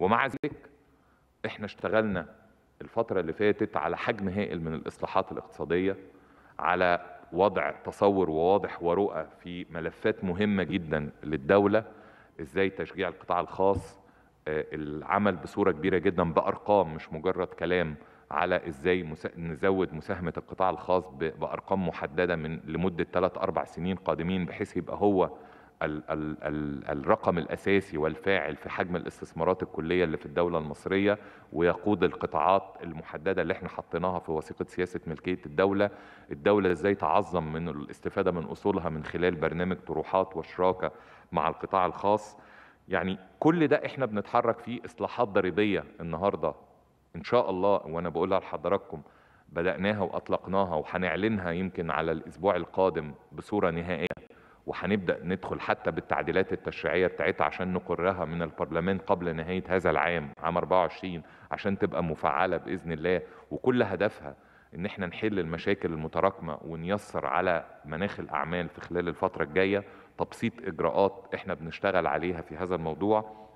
ومع ذلك احنا اشتغلنا الفترة اللي فاتت على حجم هائل من الإصلاحات الاقتصادية على وضع تصور وواضح ورؤى في ملفات مهمة جدا للدولة ازاي تشجيع القطاع الخاص آه، العمل بصورة كبيرة جدا بأرقام مش مجرد كلام على ازاي نزود مساهمه القطاع الخاص بارقام محدده من لمده 3 4 سنين قادمين بحيث يبقى هو الرقم الأساسي والفاعل في حجم الاستثمارات الكلية اللي في الدولة المصرية ويقود القطاعات المحددة اللي احنا حطيناها في وثيقة سياسة ملكية الدولة الدولة ازاي تعظم من الاستفادة من أصولها من خلال برنامج طروحات وشراكة مع القطاع الخاص يعني كل ده احنا بنتحرك فيه إصلاحات ضريبية النهاردة إن شاء الله وأنا بقولها لحضراتكم بدأناها وأطلقناها وهنعلنها يمكن على الأسبوع القادم بصورة نهائية وهنبدا ندخل حتى بالتعديلات التشريعيه بتاعتها عشان نقرها من البرلمان قبل نهايه هذا العام عام 24 عشان تبقى مفعله باذن الله وكل هدفها ان احنا نحل المشاكل المتراكمه ونيسر على مناخ الاعمال في خلال الفتره الجايه تبسيط اجراءات احنا بنشتغل عليها في هذا الموضوع